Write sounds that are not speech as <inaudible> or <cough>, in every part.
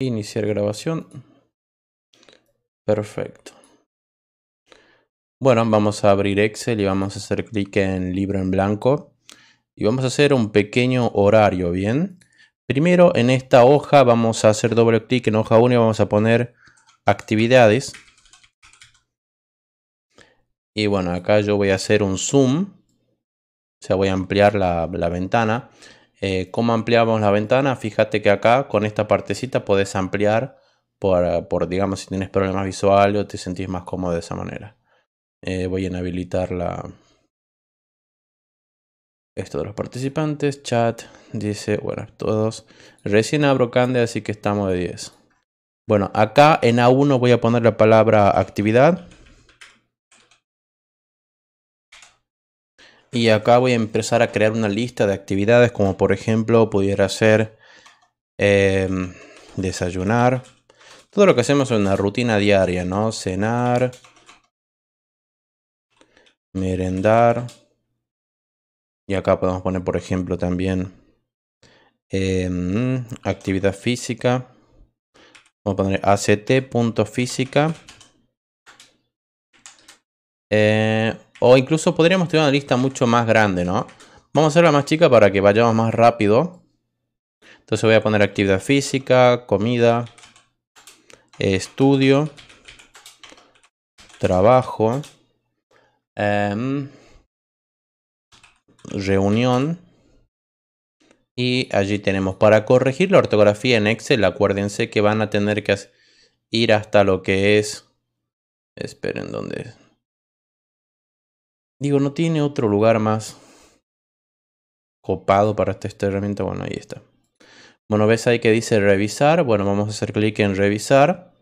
Iniciar grabación. Perfecto. Bueno, vamos a abrir Excel y vamos a hacer clic en libro en blanco. Y vamos a hacer un pequeño horario, ¿bien? Primero en esta hoja vamos a hacer doble clic en hoja 1 y vamos a poner actividades. Y bueno, acá yo voy a hacer un zoom. O sea, voy a ampliar la, la ventana. Eh, ¿Cómo ampliamos la ventana? Fíjate que acá con esta partecita podés ampliar por, digamos, si tienes problemas visuales o te sentís más cómodo de esa manera. Eh, voy a habilitar la... Esto de los participantes, chat, dice, bueno, todos. Recién abro Candy, así que estamos de 10. Bueno, acá en A1 voy a poner la palabra actividad y acá voy a empezar a crear una lista de actividades como por ejemplo pudiera ser em, desayunar. Todo lo que hacemos es una rutina diaria, ¿no? Cenar, merendar. Y acá podemos poner por ejemplo también em, actividad física. Vamos a poner act.física. Eh, o incluso podríamos tener una lista mucho más grande, ¿no? Vamos a hacerla más chica para que vayamos más rápido. Entonces voy a poner actividad física, comida, estudio, trabajo, em, reunión. Y allí tenemos para corregir la ortografía en Excel. Acuérdense que van a tener que ir hasta lo que es... Esperen, ¿dónde es? Digo, no tiene otro lugar más copado para esta herramienta. Bueno, ahí está. Bueno, ves ahí que dice revisar. Bueno, vamos a hacer clic en revisar.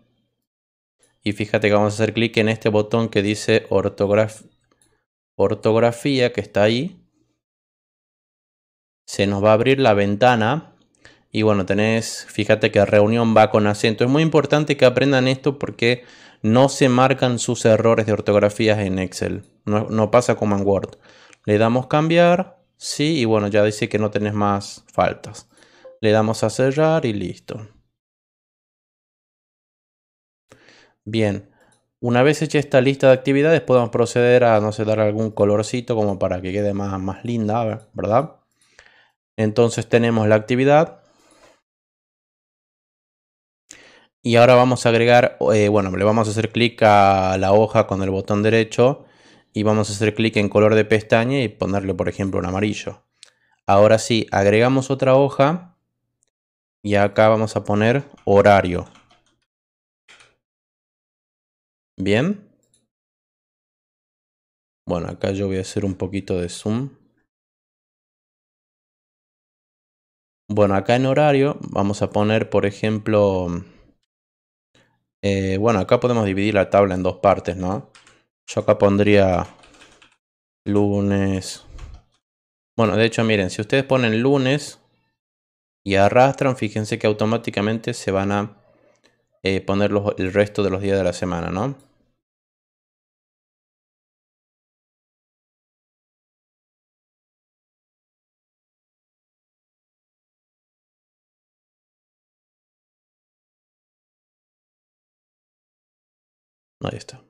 Y fíjate que vamos a hacer clic en este botón que dice ortografía que está ahí. Se nos va a abrir la ventana. Y bueno, tenés, fíjate que reunión va con acento. Es muy importante que aprendan esto porque no se marcan sus errores de ortografía en Excel. No, pasa como en Word. Le damos cambiar, sí, y bueno, ya dice que no tenés más faltas. Le damos a cerrar y listo. Bien, una vez hecha esta lista de actividades, podemos proceder a, no sé, dar algún colorcito como para que quede más, más linda, ¿verdad? Entonces tenemos la actividad. Y ahora vamos a agregar, eh, bueno, le vamos a hacer clic a la hoja con el botón derecho y vamos a hacer clic en color de pestaña y ponerle por ejemplo un amarillo. Ahora sí, agregamos otra hoja y acá vamos a poner horario. Bien. Bueno, acá yo voy a hacer un poquito de zoom. Bueno, acá en horario vamos a poner, por ejemplo, eh, bueno, acá podemos dividir la tabla en dos partes, ¿no? Yo acá pondría lunes. Bueno, de hecho, miren, si ustedes ponen lunes y arrastran, fíjense que automáticamente se van a eh, poner los, el resto de los días de la semana, ¿no? Ahí está.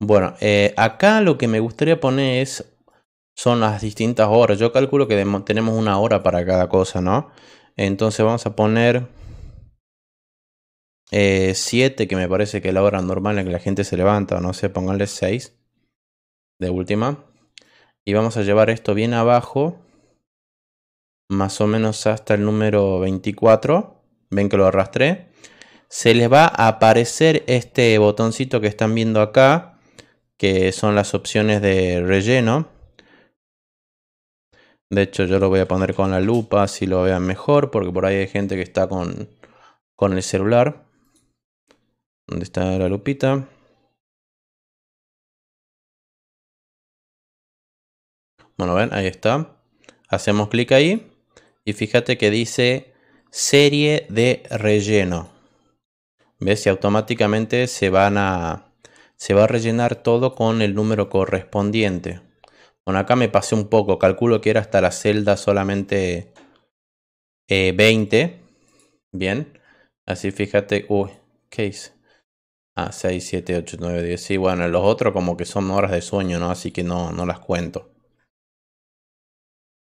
Bueno, eh, acá lo que me gustaría poner es, son las distintas horas. Yo calculo que tenemos una hora para cada cosa, ¿no? Entonces vamos a poner 7, eh, que me parece que es la hora normal en que la gente se levanta, no sé, pónganle 6 de última. Y vamos a llevar esto bien abajo, más o menos hasta el número 24. Ven que lo arrastré. Se les va a aparecer este botoncito que están viendo acá que son las opciones de relleno. De hecho, yo lo voy a poner con la lupa si lo vean mejor, porque por ahí hay gente que está con, con el celular. ¿Dónde está la lupita? Bueno, ven, ahí está. Hacemos clic ahí y fíjate que dice serie de relleno. ¿Ves? Y automáticamente se van a, se va a rellenar todo con el número correspondiente. Bueno, acá me pasé un poco, calculo que era hasta la celda solamente eh, 20. Bien, así fíjate, uy, ¿qué es? Ah, 6, 7, 8, 9, 10. Sí, bueno, los otros como que son horas de sueño, ¿no? Así que no, no las cuento.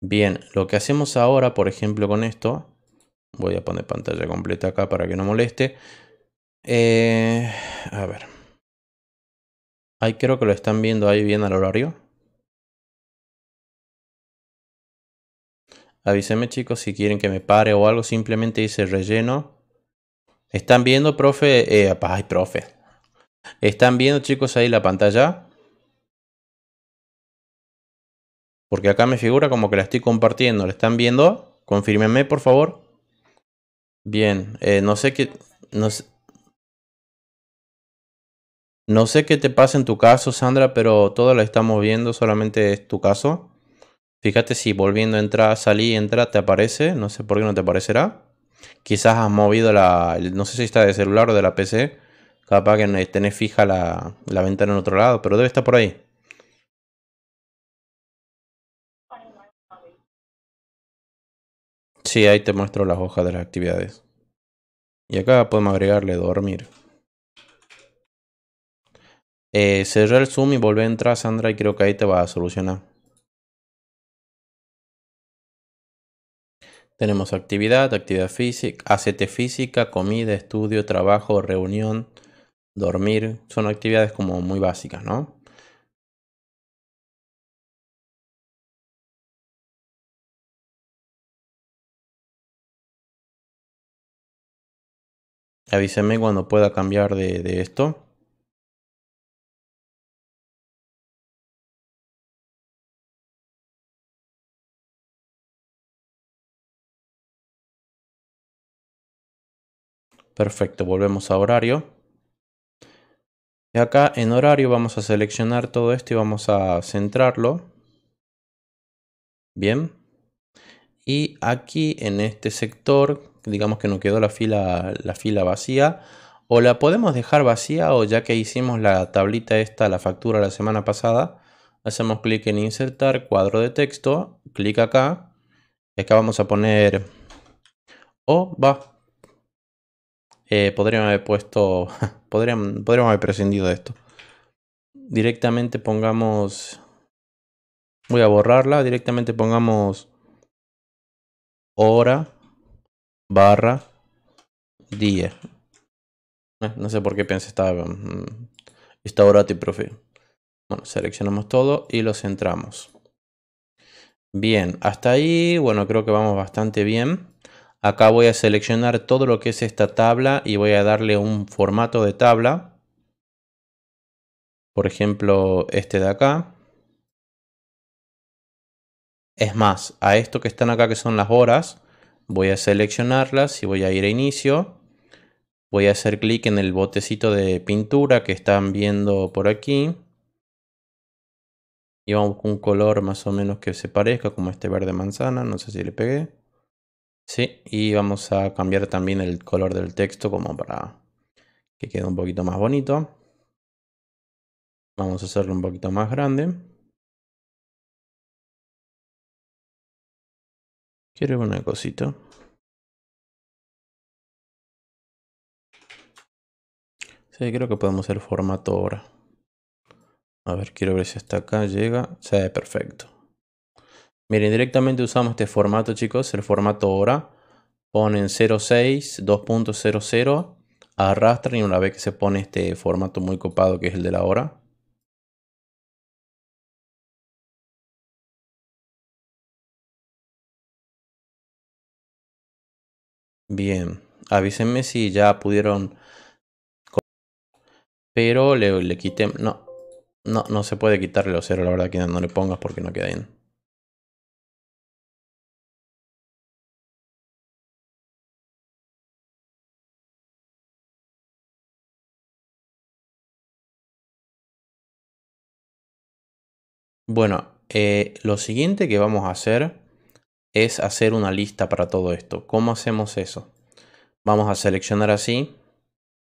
Bien, lo que hacemos ahora, por ejemplo, con esto, voy a poner pantalla completa acá para que no moleste. Eh, a ver. Ahí creo que lo están viendo ahí bien al horario. Avíseme chicos si quieren que me pare o algo. Simplemente dice relleno. ¿Están viendo, profe? Eh, ay, profe. ¿Están viendo chicos ahí la pantalla? Porque acá me figura como que la estoy compartiendo. ¿La están viendo? Confírmenme, por favor. Bien, eh, no sé qué... No sé qué te pasa en tu caso, Sandra, pero todo lo estamos viendo, solamente es tu caso. Fíjate si volviendo a entrar, salir, entrar, te aparece. No sé por qué no te aparecerá. Quizás has movido la. No sé si está de celular o de la PC. Capaz que tenés fija la, la ventana en otro lado, pero debe estar por ahí. Sí, ahí te muestro las hojas de las actividades. Y acá podemos agregarle dormir. Eh, cerrar el Zoom y volver a entrar, Sandra, y creo que ahí te va a solucionar. Tenemos actividad, actividad física, ACT física, comida, estudio, trabajo, reunión, dormir. Son actividades como muy básicas, ¿no? Avísenme cuando pueda cambiar de esto. Perfecto, volvemos a horario. Y acá en horario vamos a seleccionar todo esto y vamos a centrarlo. Bien. Y aquí en este sector, digamos que nos quedó la fila, la fila vacía, o la podemos dejar vacía o ya que hicimos la tablita esta, la factura la semana pasada, hacemos clic en insertar cuadro de texto, clic acá, y acá vamos a poner o va, eh, haber puesto, <laughs> podríamos haber prescindido de esto. Directamente pongamos, voy a borrarla, directamente pongamos hora barra día. Eh, no sé por qué pensé esta, mm, esta hora profe. Bueno, seleccionamos todo y lo centramos. Bien, hasta ahí, bueno, creo que vamos bastante bien. Acá voy a seleccionar todo lo que es esta tabla y voy a darle un formato de tabla. Por ejemplo, este de acá. Es más, a esto que están acá que son las horas, voy a seleccionarlas y voy a ir a inicio. Voy a hacer clic en el botecito de pintura que están viendo por aquí. Y vamos con un color más o menos que se parezca, como este verde manzana, no sé si le pegué. Sí, y vamos a cambiar también el color del texto como para que quede un poquito más bonito. Vamos a hacerlo un poquito más grande. Quiero una cosita. Sí, creo que podemos hacer formato ahora. A ver, quiero ver si hasta acá llega. ve perfecto. Miren, directamente usamos este formato, chicos, el formato hora. Ponen 06, 2.00, arrastran y una vez que se pone este formato muy copado que es el de la hora. Bien, avísenme si ya pudieron... Pero le, le quité... No, no, no se puede quitarle los cero, la verdad que no le pongas porque no queda bien. Bueno, eh, lo siguiente que vamos a hacer es hacer una lista para todo esto. ¿Cómo hacemos eso? Vamos a seleccionar así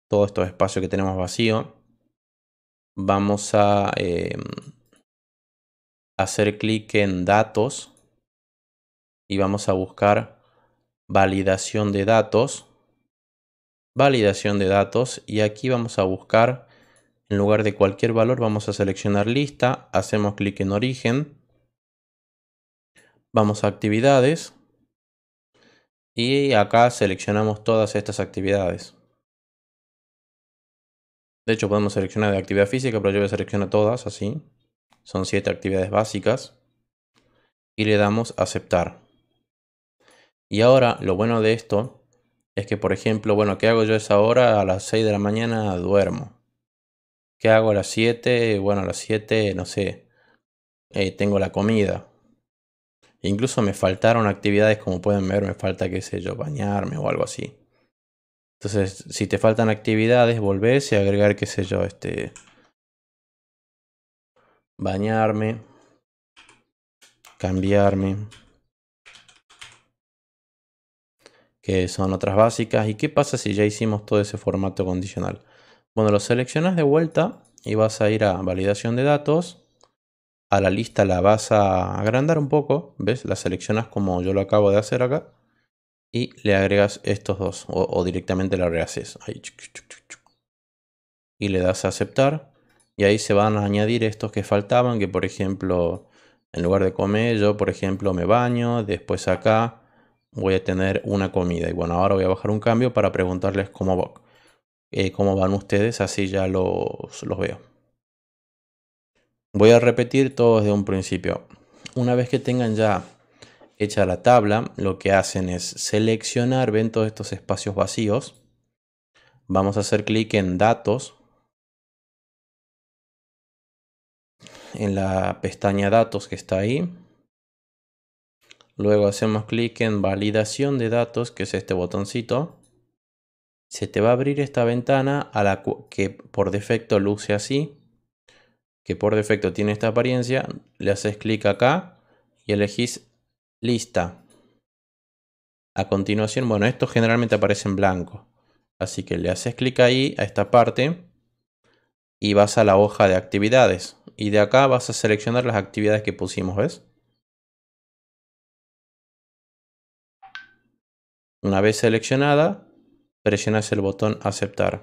todos estos espacios que tenemos vacío. Vamos a em, hacer clic en datos y vamos a buscar validación de datos. Validación de datos y aquí vamos a buscar en lugar de cualquier valor vamos a seleccionar lista, hacemos clic en origen, vamos a actividades y acá seleccionamos todas estas actividades. De hecho podemos seleccionar de actividad física, pero yo voy a todas así. Son 7 actividades básicas. Y le damos aceptar. Y ahora lo bueno de esto es que por ejemplo, bueno, ¿qué hago yo esa hora? A las 6 de la mañana duermo. ¿Qué hago a las 7? Bueno, a las 7, no sé, eh, tengo la comida. Incluso me faltaron actividades, como pueden ver, me falta, qué sé yo, bañarme o algo así. Entonces, si te faltan actividades, volvés y agregar, qué sé yo, este... Bañarme. Cambiarme. Que son otras básicas. ¿Y qué pasa si ya hicimos todo ese formato condicional? Cuando lo seleccionas de vuelta y vas a ir a validación de datos, a la lista la vas a agrandar un poco, ¿ves? La seleccionas como yo lo acabo de hacer acá y le agregas estos dos o, directamente la rehaces. Y le das a aceptar y ahí se van a añadir estos que faltaban, que por ejemplo, en lugar de comer, yo por ejemplo me baño, después acá voy a tener una comida. Y bueno, ahora voy a bajar un cambio para preguntarles cómo va como eh, cómo van ustedes, así ya los, los veo. Voy a repetir todo desde un principio. Una vez que tengan ya hecha la tabla, lo que hacen es seleccionar, ven todos estos espacios vacíos. Vamos a hacer clic en datos. En la pestaña datos que está ahí. Luego hacemos clic en validación de datos, que es este botoncito se te va a abrir esta ventana a la que por defecto luce así, que por defecto tiene esta apariencia, le haces clic acá y elegís lista. A continuación, bueno, esto generalmente aparece en blanco, así que le haces clic ahí a esta parte y vas a la hoja de actividades y de acá vas a seleccionar las actividades que pusimos, ¿ves? Una vez seleccionada, presionas el botón aceptar.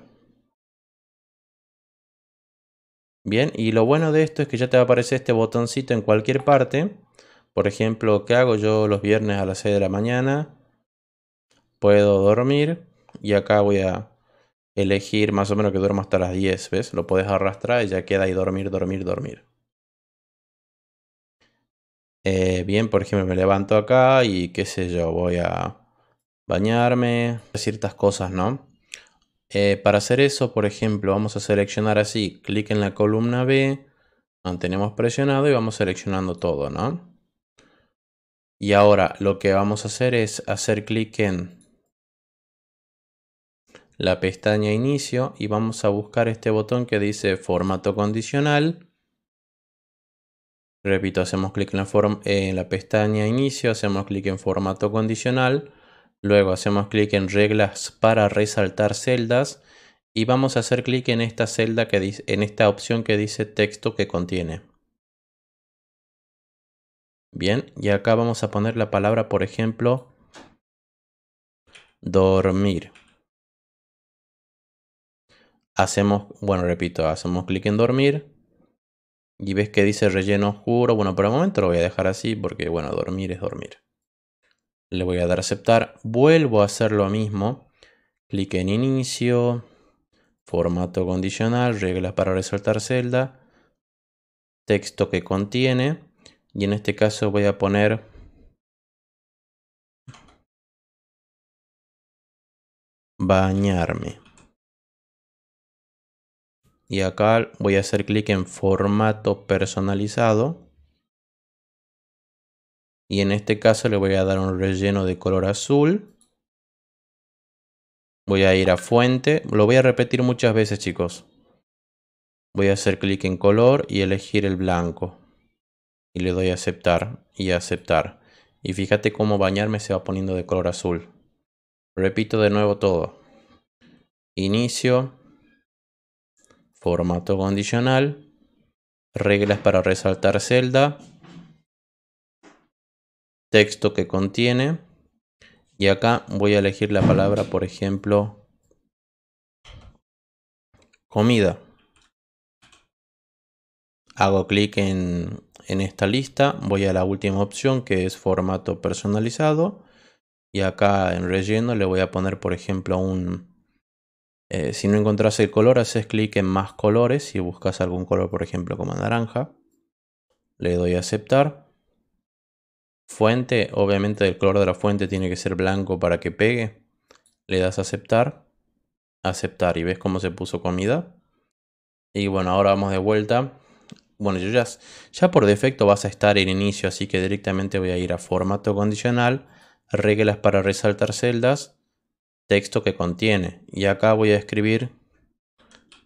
Bien, y lo bueno de esto es que ya te va a aparecer este botoncito en cualquier parte. Por ejemplo, ¿qué hago yo los viernes a las 6 de la mañana? Puedo dormir y acá voy a elegir más o menos que duermo hasta las 10, ¿ves? Lo puedes arrastrar y ya queda ahí dormir, dormir, dormir. Eh, bien, por ejemplo, me levanto acá y qué sé yo, voy a bañarme, ciertas cosas, ¿no? Eh, para hacer eso, por ejemplo, vamos a seleccionar así, clic en la columna B, mantenemos presionado y vamos seleccionando todo, ¿no? Y ahora lo que vamos a hacer es hacer clic en la pestaña inicio y vamos a buscar este botón que dice formato condicional. Repito, hacemos clic en la pestaña inicio, hacemos clic en formato condicional Luego hacemos clic en reglas para resaltar celdas y vamos a hacer clic en esta celda que dice, en esta opción que dice texto que contiene. Bien, y acá vamos a poner la palabra, por ejemplo, dormir. Hacemos, bueno, repito, hacemos clic en dormir. Y ves que dice relleno oscuro. Bueno, por el momento lo voy a dejar así porque, bueno, dormir es dormir le voy a dar aceptar, vuelvo a hacer lo mismo, clic en inicio, formato condicional, reglas para resaltar celda, texto que contiene y en este caso voy a poner bañarme. Y acá voy a hacer clic en formato personalizado y en este caso le voy a dar un relleno de color azul. Voy a ir a fuente, lo voy a repetir muchas veces chicos. Voy a hacer clic en color y elegir el blanco. Y le doy a aceptar y aceptar. Y fíjate cómo bañarme se va poniendo de color azul. Repito de nuevo todo. Inicio. Formato condicional. Reglas para resaltar celda texto que contiene. Y acá voy a elegir la palabra, por ejemplo, comida. Hago clic en, en esta lista, voy a la última opción que es formato personalizado. Y acá en relleno le voy a poner, por ejemplo, un... Eh, si no encontrás el color, haces clic en más colores y buscas algún color, por ejemplo, como naranja. Le doy a aceptar. Fuente, obviamente el color de la fuente tiene que ser blanco para que pegue. Le das a aceptar. Aceptar y ves cómo se puso comida. Y bueno, ahora vamos de vuelta. Bueno, yo ya, ya por defecto vas a estar en inicio, así que directamente voy a ir a formato condicional, reglas para resaltar celdas, texto que contiene. Y acá voy a escribir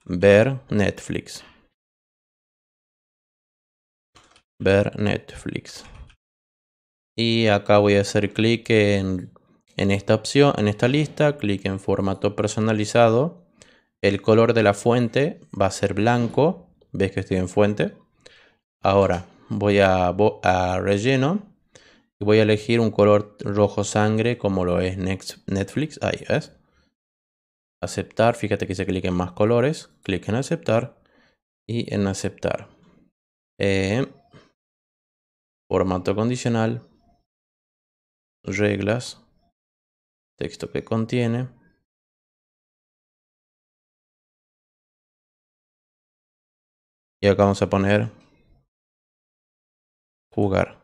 ver Netflix. Ver Netflix y acá voy a hacer clic en, esta opción, en esta lista, clic en formato personalizado. El color de la fuente va a ser blanco, ves que estoy en fuente. Ahora voy a, a relleno y voy a elegir un color rojo sangre como lo es Netflix, ahí ves. Aceptar, fíjate que se clic en más colores, clic en aceptar y en aceptar. Eh, formato condicional, reglas, texto que contiene. Y acá vamos a poner jugar.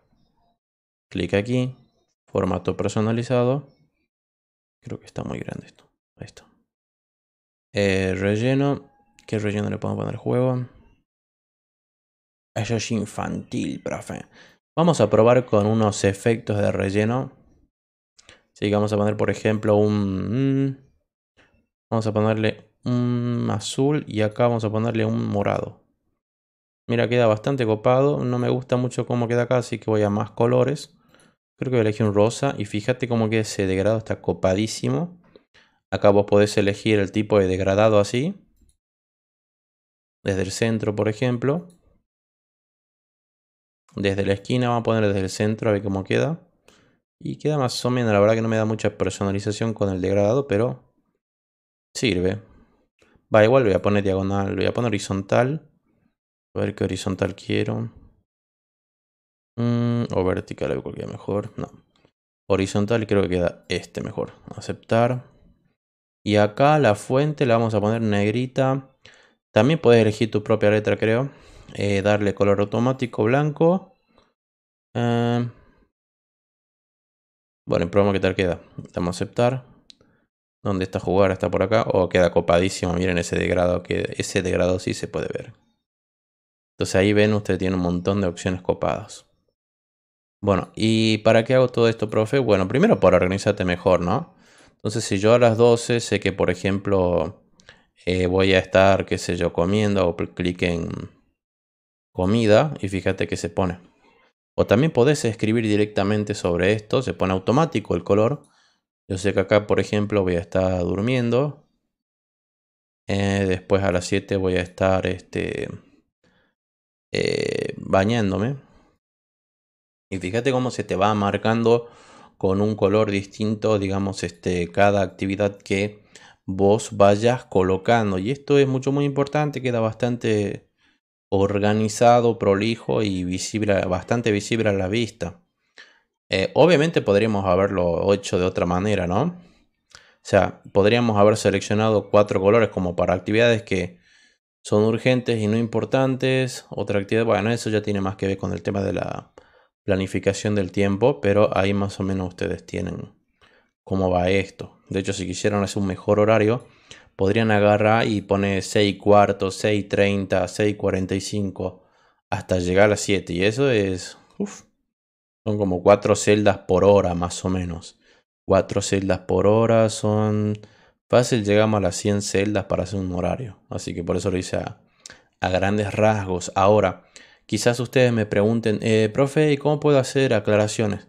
Clic aquí, formato personalizado. Creo que está muy grande esto. Ahí está. Eh, relleno. ¿Qué relleno le podemos poner al juego? Eso es infantil, profe. Vamos a probar con unos efectos de relleno Así que vamos a poner, por ejemplo, un... Mm, vamos a ponerle un azul y acá vamos a ponerle un morado. Mira, queda bastante copado. No me gusta mucho cómo queda acá, así que voy a más colores. Creo que voy a elegir un rosa y fíjate cómo queda ese degradado, está copadísimo. Acá vos podés elegir el tipo de degradado así. Desde el centro, por ejemplo. Desde la esquina, vamos a poner desde el centro a ver cómo queda. Y queda más o menos, la verdad que no me da mucha personalización con el degradado, pero sirve. Va, igual voy a poner diagonal, voy a poner horizontal. A ver qué horizontal quiero. Mm, o vertical, o que mejor. No. Horizontal creo que queda este mejor. Aceptar. Y acá la fuente la vamos a poner negrita. También puedes elegir tu propia letra, creo. Eh, darle color automático blanco. Eh, bueno, y probamos qué tal queda. Damos a aceptar. ¿Dónde está jugar? ¿Está por acá? O oh, queda copadísimo. Miren ese degrado. Que ese degrado sí se puede ver. Entonces ahí ven, usted tiene un montón de opciones copadas. Bueno, ¿y para qué hago todo esto, profe? Bueno, primero para organizarte mejor, ¿no? Entonces, si yo a las 12 sé que, por ejemplo, eh, voy a estar, qué sé yo, comiendo, o clic en comida y fíjate que se pone. O también podés escribir directamente sobre esto, se pone automático el color. Yo sé que acá, por ejemplo, voy a estar durmiendo. Eh, después a las 7 voy a estar este, eh, bañándome. Y fíjate cómo se te va marcando con un color distinto, digamos, este, cada actividad que vos vayas colocando. Y esto es mucho, muy importante, queda bastante organizado, prolijo y visible, bastante visible a la vista. Eh, obviamente podríamos haberlo hecho de otra manera, ¿no? O sea, podríamos haber seleccionado cuatro colores como para actividades que son urgentes y no importantes. Otra actividad, bueno, eso ya tiene más que ver con el tema de la planificación del tiempo, pero ahí más o menos ustedes tienen cómo va esto. De hecho, si quisieran hacer un mejor horario, podrían agarrar y poner 6 cuartos, 6 30, 6 45 hasta llegar a 7. Y eso es. Uf, son como 4 celdas por hora, más o menos. 4 celdas por hora son. Fácil llegamos a las 100 celdas para hacer un horario. Así que por eso lo hice a, grandes rasgos. Ahora, quizás ustedes me pregunten, eh, profe, ¿y cómo puedo hacer aclaraciones?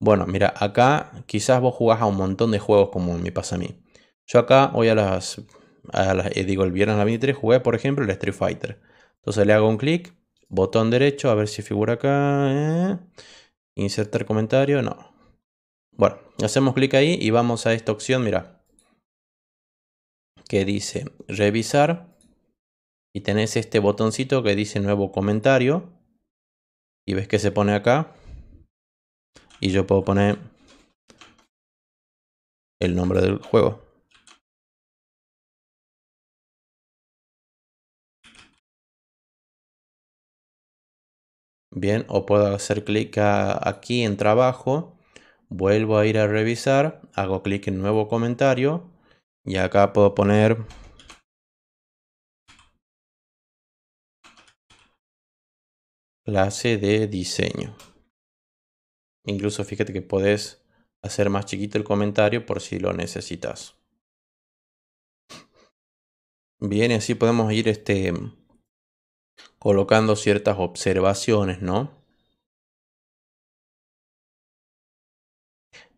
Bueno, mira, acá quizás vos jugás a un montón de juegos como me pasa a mí. Yo acá voy a las, eh, digo el viernes a las 23 jugué por ejemplo el Street Fighter. Entonces le hago un clic, botón derecho, a ver si figura acá. ¿eh? Insertar comentario, no. Bueno, hacemos clic ahí y vamos a esta opción, mira. Que dice revisar. Y tenés este botoncito que dice nuevo comentario. Y ves que se pone acá. Y yo puedo poner el nombre del juego. Bien, o puedo hacer clic aquí en trabajo, vuelvo a ir a revisar, hago clic en nuevo comentario y acá puedo poner clase de diseño. Incluso fíjate que podés hacer más chiquito el comentario por si lo necesitas. Bien, así podemos ir este, colocando ciertas observaciones, ¿no?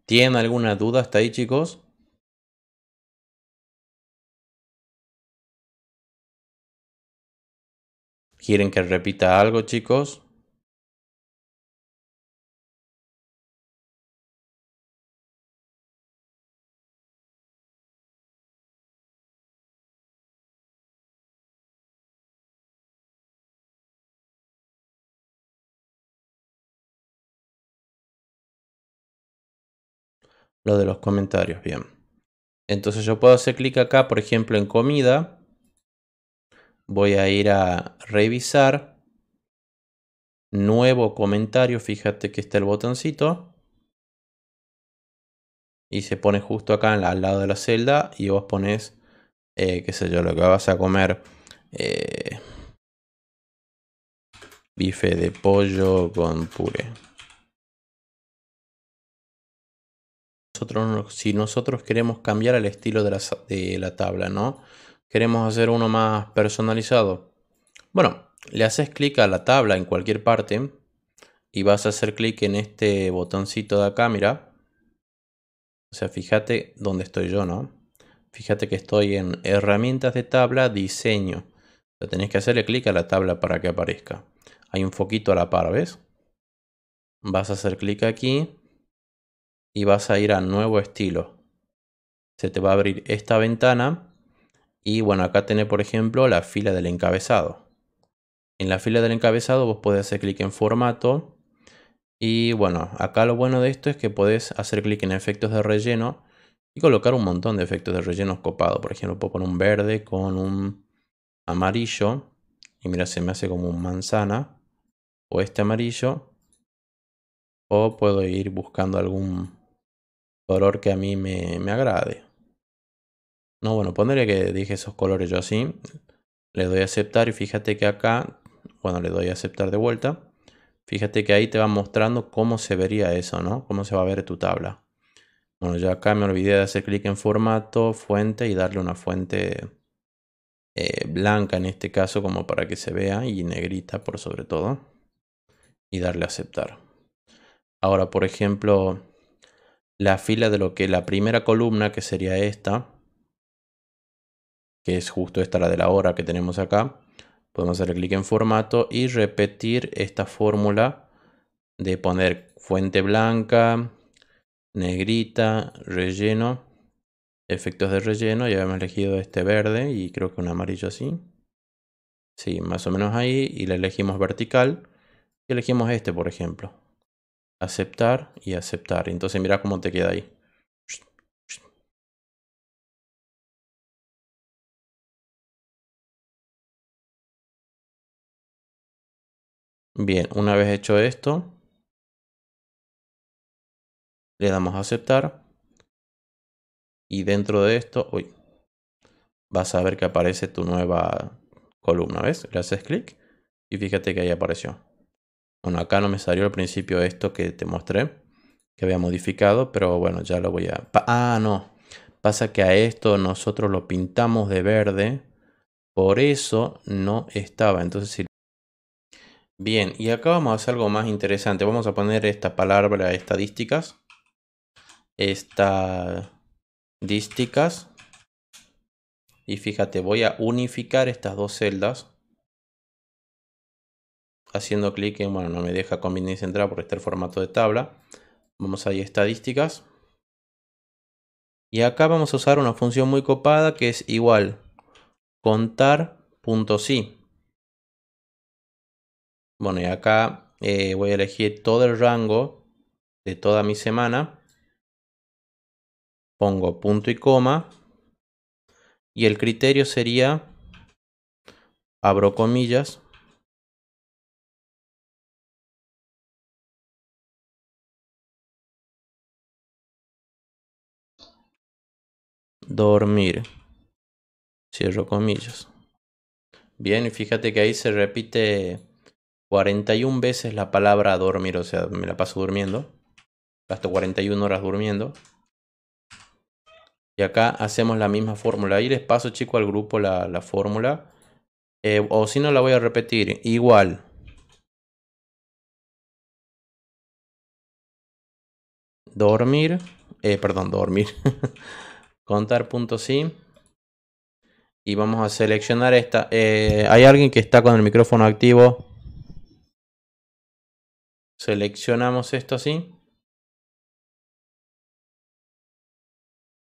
¿Tienen alguna duda hasta ahí, chicos? ¿Quieren que repita algo, chicos? lo de los comentarios. Bien. Entonces yo puedo hacer clic acá, por ejemplo, en comida. Voy a ir a revisar. Nuevo comentario. Fíjate que está el botoncito. Y se pone justo acá al lado de la celda. Y vos pones, eh, qué sé yo, lo que vas a comer. Eh, bife de pollo con puré. si nosotros queremos cambiar el estilo de la, tabla, ¿no? Queremos hacer uno más personalizado. Bueno, le haces clic a la tabla en cualquier parte y vas a hacer clic en este botoncito de acá, O sea, fíjate dónde estoy yo, ¿no? Fíjate que estoy en herramientas de tabla, diseño. lo tenés que hacerle clic a la tabla para que aparezca. Hay un foquito a la par, ¿ves? Vas a hacer clic aquí y vas a ir a nuevo estilo. Se te va a abrir esta ventana y bueno, acá tenés por ejemplo la fila del encabezado. En la fila del encabezado vos podés hacer clic en formato y bueno, acá lo bueno de esto es que podés hacer clic en efectos de relleno y colocar un montón de efectos de relleno copado. Por ejemplo, puedo poner un verde con un amarillo y mira, se me hace como un manzana o este amarillo o puedo ir buscando algún color que a mí me, agrade. No, bueno, pondría que dije esos colores yo así. Le doy a aceptar y fíjate que acá, cuando le doy a aceptar de vuelta, fíjate que ahí te va mostrando cómo se vería eso, ¿no? Cómo se va a ver tu tabla. Bueno, yo acá me olvidé de hacer clic en formato, fuente y darle una fuente eh, blanca en este caso como para que se vea y negrita por sobre todo. Y darle a aceptar. Ahora, por ejemplo, la fila de lo que la primera columna, que sería esta, que es justo esta la de la hora que tenemos acá, podemos hacer clic en formato y repetir esta fórmula de poner fuente blanca, negrita, relleno, efectos de relleno, ya hemos elegido este verde y creo que un amarillo así. Sí, más o menos ahí y le elegimos vertical y elegimos este por ejemplo aceptar y aceptar. Entonces mira cómo te queda ahí. Bien, una vez hecho esto, le damos a aceptar. Y dentro de esto, uy, vas a ver que aparece tu nueva columna, ¿ves? Le haces clic y fíjate que ahí apareció. Bueno, acá no me salió al principio esto que te mostré, que había modificado, pero bueno, ya lo voy a... ah, no. Pasa que a esto nosotros lo pintamos de verde, por eso no estaba. Entonces, si... Bien, y acá vamos a hacer algo más interesante. Vamos a poner esta palabra estadísticas. Estadísticas. Y fíjate, voy a unificar estas dos celdas haciendo clic en, bueno, no me deja conveniente central porque está el formato de tabla. Vamos ahí a estadísticas. Y acá vamos a usar una función muy copada que es igual contar.si. Bueno, y acá eh, voy a elegir todo el rango de toda mi semana. Pongo punto y coma. Y el criterio sería, abro comillas, dormir. Cierro comillas. Bien, y fíjate que ahí se repite 41 veces la palabra dormir, o sea, me la paso durmiendo. Gasto 41 horas durmiendo. Y acá hacemos la misma fórmula. Ahí les paso, chico, al grupo la, fórmula. Eh, o si no, la voy a repetir. Igual. Dormir. Eh, perdón, dormir. <laughs> sí Y vamos a seleccionar esta. Eh, ¿Hay alguien que está con el micrófono activo? Seleccionamos esto así.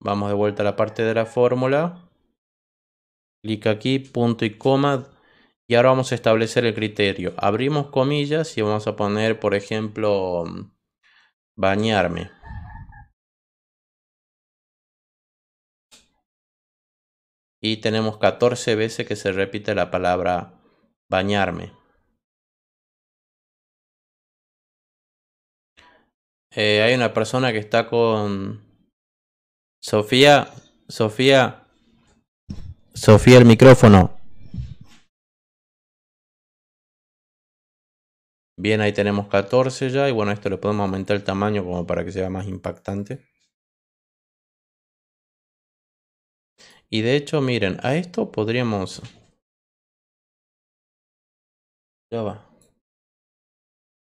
Vamos de vuelta a la parte de la fórmula. Clic aquí, punto y coma. Y ahora vamos a establecer el criterio. Abrimos comillas y vamos a poner, por ejemplo, bañarme. y tenemos 14 veces que se repite la palabra bañarme. Eh, hay una persona que está con Sofía, Sofía, Sofía el micrófono. Bien, ahí tenemos 14 ya y bueno, esto le podemos aumentar el tamaño como para que sea más impactante. Y de hecho, miren, a esto podríamos...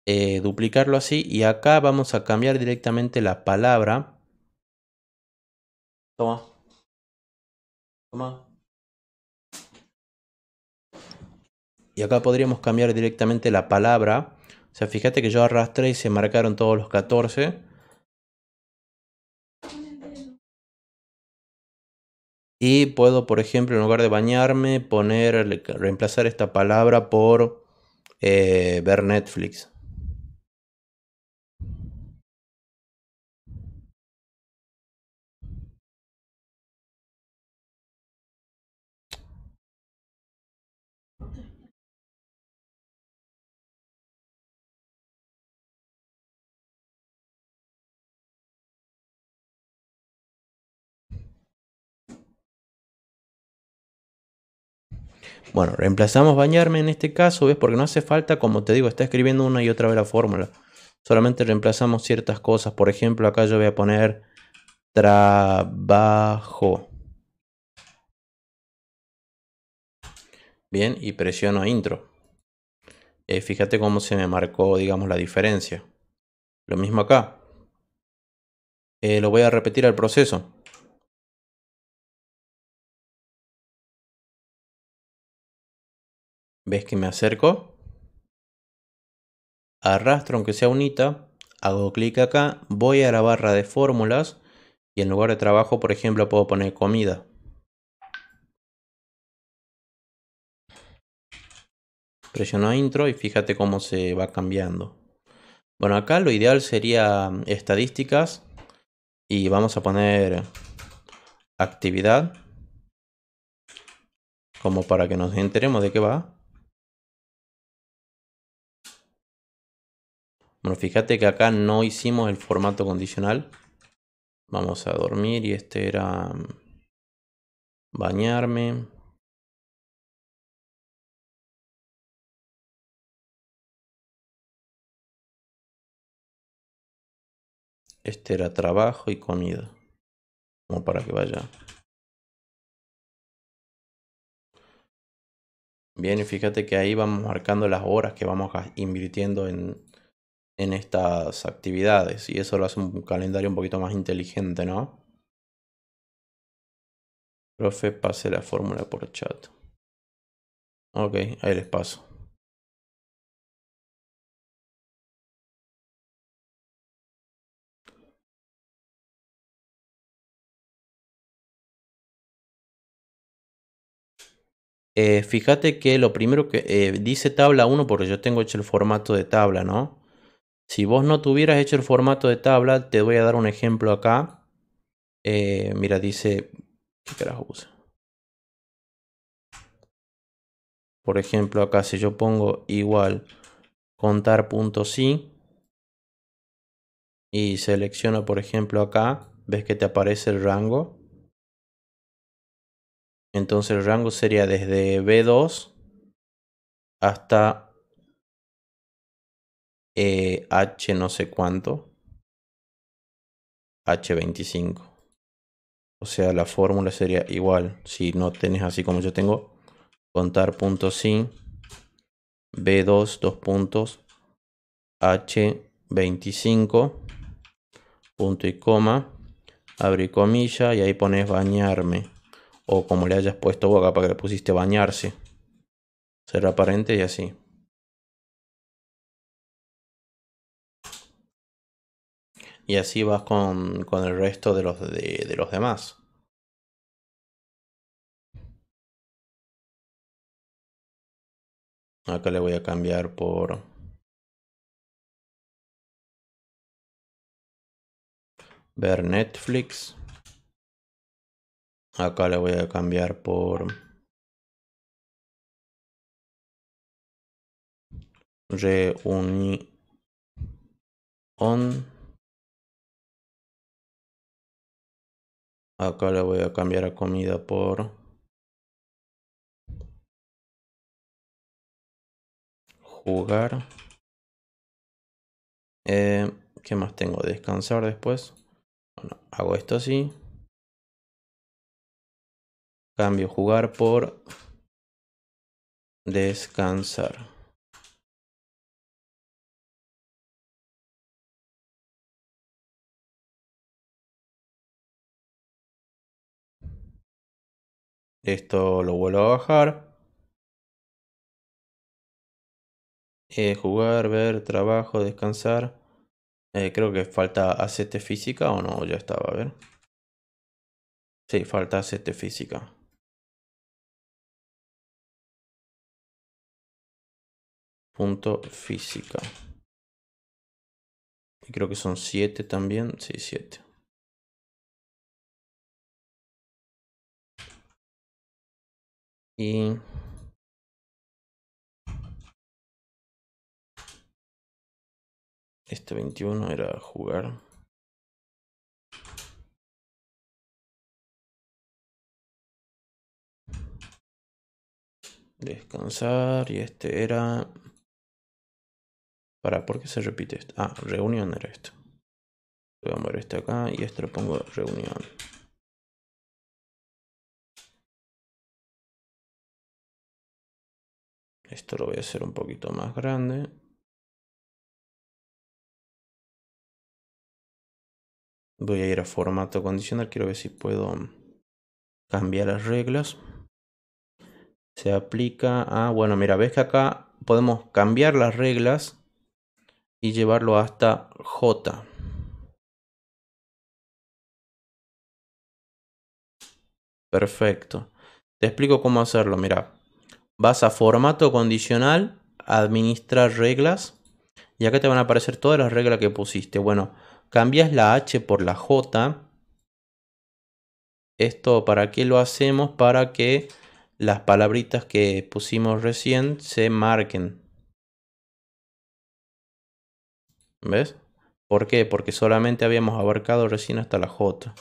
Eh, duplicarlo así y acá vamos a cambiar directamente la palabra. Toma. Toma. Y acá podríamos cambiar directamente la palabra. O sea, fíjate que yo arrastré y se marcaron todos los 14. Y puedo, por ejemplo, en lugar de bañarme, poner, reemplazar esta palabra por eh, ver Netflix. Bueno, reemplazamos bañarme en este caso, ¿ves? Porque no hace falta, como te digo, está escribiendo una y otra vez la fórmula. Solamente reemplazamos ciertas cosas. Por ejemplo, acá yo voy a poner trabajo. Bien, y presiono intro. Eh, fíjate cómo se me marcó, digamos, la diferencia. Lo mismo acá. Eh, lo voy a repetir al proceso. ¿Ves que me acerco? Arrastro aunque sea unita, hago clic acá, voy a la barra de fórmulas y en lugar de trabajo, por ejemplo, puedo poner comida. Presiono intro y fíjate cómo se va cambiando. Bueno, acá lo ideal sería mm, estadísticas y vamos a poner actividad como para que nos enteremos de qué va. Bueno, fíjate que acá no hicimos el formato condicional. Vamos a dormir y este era mm, bañarme. Este era trabajo y comida. Como para que vaya. Bien, y fíjate que ahí vamos marcando las horas que vamos invirtiendo en, en estas actividades y eso lo hace un calendario un poquito más inteligente, ¿no? Profe, pase la fórmula por chat. Ok, ahí les paso. Eh, fíjate que lo primero que eh, dice tabla 1 porque yo tengo hecho el formato de tabla, ¿no? Si vos no tuvieras hecho el formato de tabla, te voy a dar un ejemplo acá. Eh, mira, dice. ¿Qué carajo puse? Por ejemplo, acá si yo pongo igual contar.si y selecciono, por ejemplo, acá, ves que te aparece el rango. Entonces el rango sería desde B2 hasta eh, H no sé cuánto. H25. O sea, la fórmula sería igual. Si no tenés así como yo tengo. Contar punto sin. B2, dos puntos. H25. Punto y coma. Abre comilla y ahí pones bañarme. O como le hayas puesto boca para que le pusiste bañarse. Será aparente y así. y así vas con, el resto de los, de, de los demás. Acá le voy a cambiar por... Ver Netflix. Acá le voy a cambiar por... Reunión Acá le voy a cambiar a comida por jugar. Eh, ¿Qué más tengo? Descansar después. Bueno, hago esto así. Cambio jugar por descansar. Esto lo vuelvo a bajar. Eh, jugar, ver, trabajo, descansar. Eh, creo que falta ACT física o no, ya estaba, a ver. Sí, falta ACT física. Punto física. Y creo que son 7 también. Sí, 7. Y... Este 21 era jugar. Descansar. Y este era... Para, porque se repite esto? Ah, reunión era esto. Voy a mover este acá y este lo pongo reunión. Esto lo voy a hacer un poquito más grande. Voy a ir a formato condicional. Quiero ver si puedo cambiar las reglas. Se aplica a... Bueno, mira, ves que acá podemos cambiar las reglas y llevarlo hasta J. Perfecto. Te explico cómo hacerlo, mira vas a formato condicional, administrar reglas y acá te van a aparecer todas las reglas que pusiste. Bueno, cambias la H por la J. Esto para qué lo hacemos? Para que las palabritas que pusimos recién se marquen. ¿Ves? ¿Por qué? Porque solamente habíamos abarcado recién hasta la J.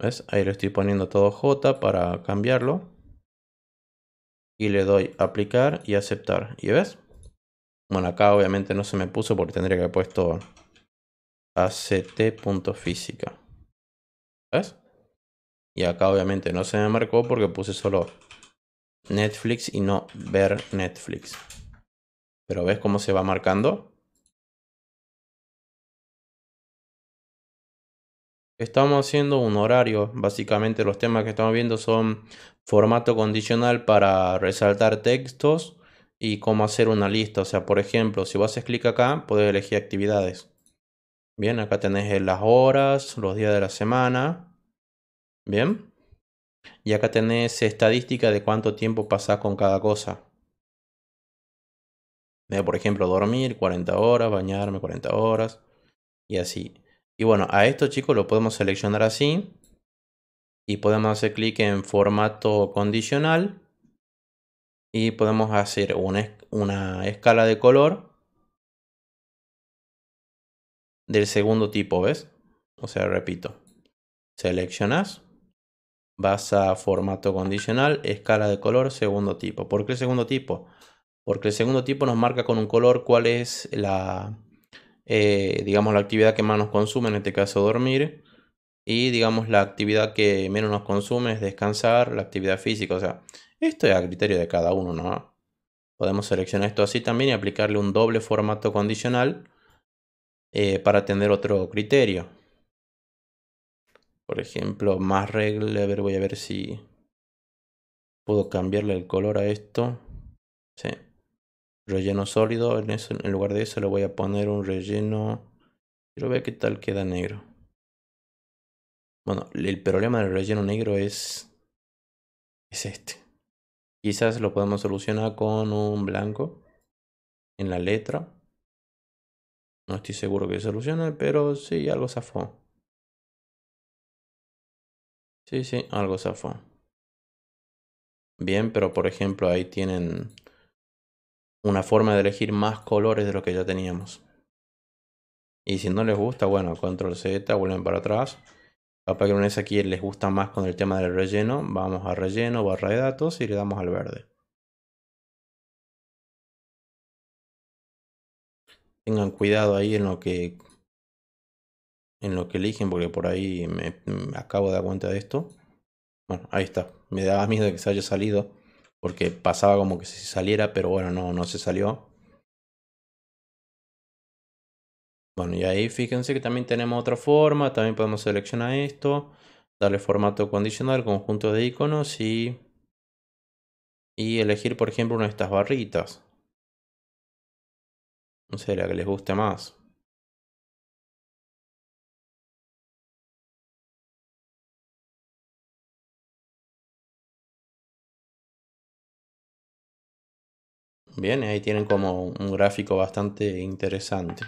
¿Ves? Ahí lo estoy poniendo todo J para cambiarlo. Y le doy aplicar y aceptar. ¿Y ves? Bueno, acá obviamente no se me puso porque tendría que haber puesto act.física. ¿Ves? Y acá obviamente no se me marcó porque puse solo Netflix y no ver Netflix. Pero ¿ves cómo se va marcando? Estamos haciendo un horario, básicamente los temas que estamos viendo son formato condicional para resaltar textos y cómo hacer una lista. O sea, por ejemplo, si vos haces clic acá, podés elegir actividades. Bien, acá tenés las horas, los días de la semana. Bien. Y acá tenés estadística de cuánto tiempo pasás con cada cosa. por ejemplo, dormir 40 horas, bañarme 40 horas y así. Y bueno, a esto chicos lo podemos seleccionar así. Y podemos hacer clic en formato condicional. Y podemos hacer una, una escala de color del segundo tipo, ¿ves? O sea, repito, seleccionas, vas a formato condicional, escala de color, segundo tipo. ¿Por qué el segundo tipo? Porque el segundo tipo nos marca con un color cuál es la, eh, digamos, la actividad que más nos consume, en este caso dormir, y digamos, la actividad que menos nos consume es descansar, la actividad física, o sea, esto es a criterio de cada uno, ¿no? Podemos seleccionar esto así también y aplicarle un doble formato condicional eh, para tener otro criterio. Por ejemplo, más regla, a ver, voy a ver si puedo cambiarle el color a esto. Sí relleno sólido. En, eso, en lugar de eso le voy a poner un relleno. Quiero ver qué tal queda negro. Bueno, el problema del relleno negro es, es este. Quizás lo podemos solucionar con un blanco en la letra. No estoy seguro que solucione, pero sí, algo zafó. Sí, sí, algo zafó. Bien, pero por ejemplo ahí tienen una forma de elegir más colores de lo que ya teníamos. Y si no les gusta, bueno, control Z, vuelven para atrás. Capaz que una vez aquí les gusta más con el tema del relleno. Vamos a relleno, barra de datos y le damos al verde. Tengan cuidado ahí en lo que en lo que eligen, porque por ahí me, acabo de dar cuenta de esto. Bueno, ahí está. Me daba miedo que se haya salido porque pasaba como que si saliera, pero bueno, no, no se salió. Bueno, y ahí fíjense que también tenemos otra forma, también podemos seleccionar esto, darle formato condicional, conjunto de iconos y, y elegir por ejemplo una de estas barritas. No sé, la que les guste más. Bien, ahí tienen como un gráfico bastante interesante.